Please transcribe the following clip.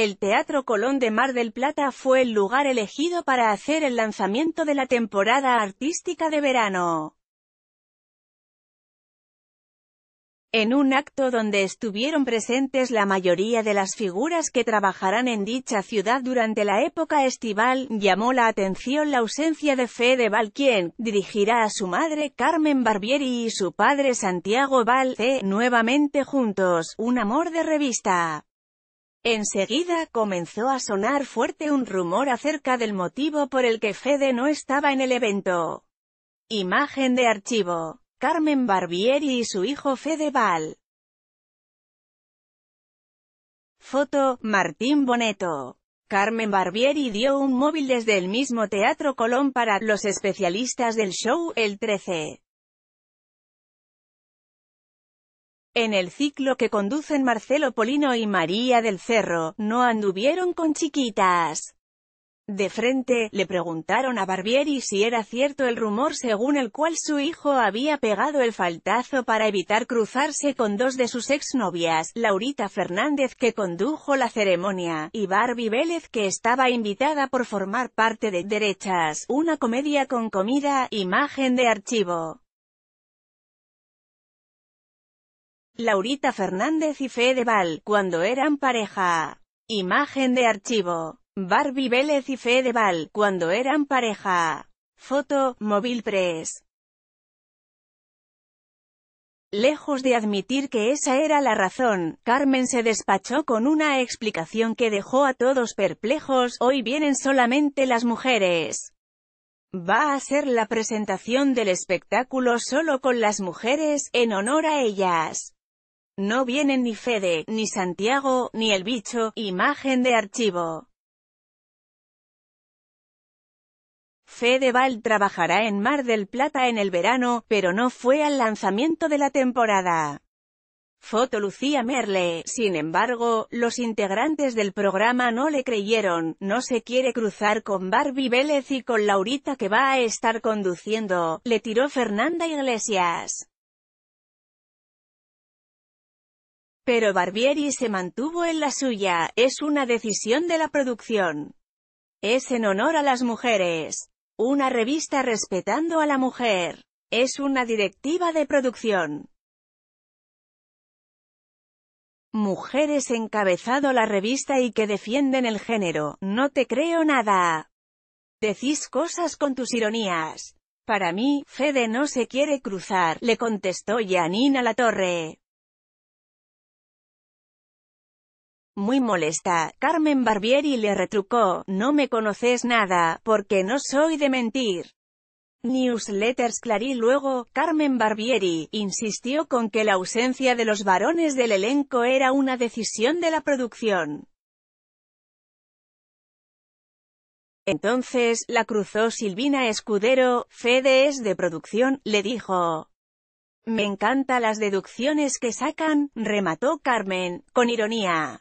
El Teatro Colón de Mar del Plata fue el lugar elegido para hacer el lanzamiento de la temporada artística de verano. En un acto donde estuvieron presentes la mayoría de las figuras que trabajarán en dicha ciudad durante la época estival, llamó la atención la ausencia de Fede Val quien dirigirá a su madre Carmen Barbieri y su padre Santiago Val, nuevamente juntos, un amor de revista. Enseguida comenzó a sonar fuerte un rumor acerca del motivo por el que Fede no estaba en el evento. Imagen de archivo. Carmen Barbieri y su hijo Fede Val. Foto, Martín Boneto. Carmen Barbieri dio un móvil desde el mismo Teatro Colón para los especialistas del show el 13. En el ciclo que conducen Marcelo Polino y María del Cerro, no anduvieron con chiquitas. De frente, le preguntaron a Barbieri si era cierto el rumor según el cual su hijo había pegado el faltazo para evitar cruzarse con dos de sus exnovias, Laurita Fernández que condujo la ceremonia, y Barbie Vélez que estaba invitada por formar parte de Derechas, una comedia con comida, imagen de archivo. Laurita Fernández y Fedeval, cuando eran pareja. Imagen de archivo. Barbie Vélez y Fedeval, cuando eran pareja. Foto, Móvil Press. Lejos de admitir que esa era la razón, Carmen se despachó con una explicación que dejó a todos perplejos, hoy vienen solamente las mujeres. Va a ser la presentación del espectáculo solo con las mujeres, en honor a ellas. No vienen ni Fede, ni Santiago, ni el bicho, imagen de archivo. Val trabajará en Mar del Plata en el verano, pero no fue al lanzamiento de la temporada. Foto Lucía Merle. Sin embargo, los integrantes del programa no le creyeron, no se quiere cruzar con Barbie Vélez y con Laurita que va a estar conduciendo, le tiró Fernanda Iglesias. Pero Barbieri se mantuvo en la suya, es una decisión de la producción. Es en honor a las mujeres. Una revista respetando a la mujer. Es una directiva de producción. Mujeres encabezado la revista y que defienden el género, no te creo nada. Decís cosas con tus ironías. Para mí, Fede no se quiere cruzar, le contestó a la torre. Muy molesta, Carmen Barbieri le retrucó, no me conoces nada, porque no soy de mentir. Newsletters Clarí luego, Carmen Barbieri, insistió con que la ausencia de los varones del elenco era una decisión de la producción. Entonces, la cruzó Silvina Escudero, Fede de producción, le dijo. Me encantan las deducciones que sacan, remató Carmen, con ironía.